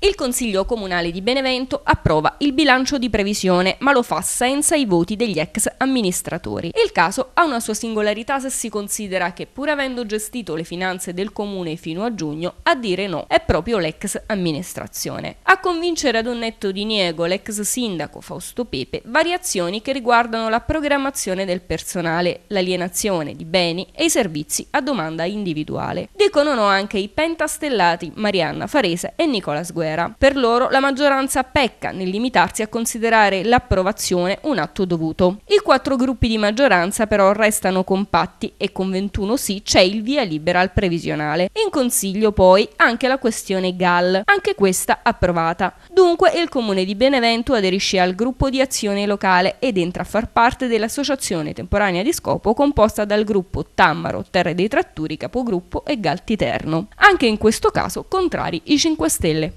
Il Consiglio Comunale di Benevento approva il bilancio di previsione, ma lo fa senza i voti degli ex amministratori. Il caso ha una sua singolarità se si considera che, pur avendo gestito le finanze del comune fino a giugno, a dire no è proprio l'ex amministrazione. A convincere ad un netto diniego l'ex sindaco Fausto Pepe variazioni che riguardano la programmazione del personale, l'alienazione di beni e i servizi a domanda individuale. Dicono no anche i pentastellati Marianna Farese e Nicola Sguerra vera. Per loro la maggioranza pecca nel limitarsi a considerare l'approvazione un atto dovuto. I quattro gruppi di maggioranza però restano compatti e con 21 sì c'è il via libera al previsionale. In consiglio poi anche la questione GAL, anche questa approvata. Dunque il comune di Benevento aderisce al gruppo di azione locale ed entra a far parte dell'associazione temporanea di scopo composta dal gruppo Tammaro, Terre dei Tratturi, Capogruppo e Titerno. Anche in questo caso contrari i 5 Stelle.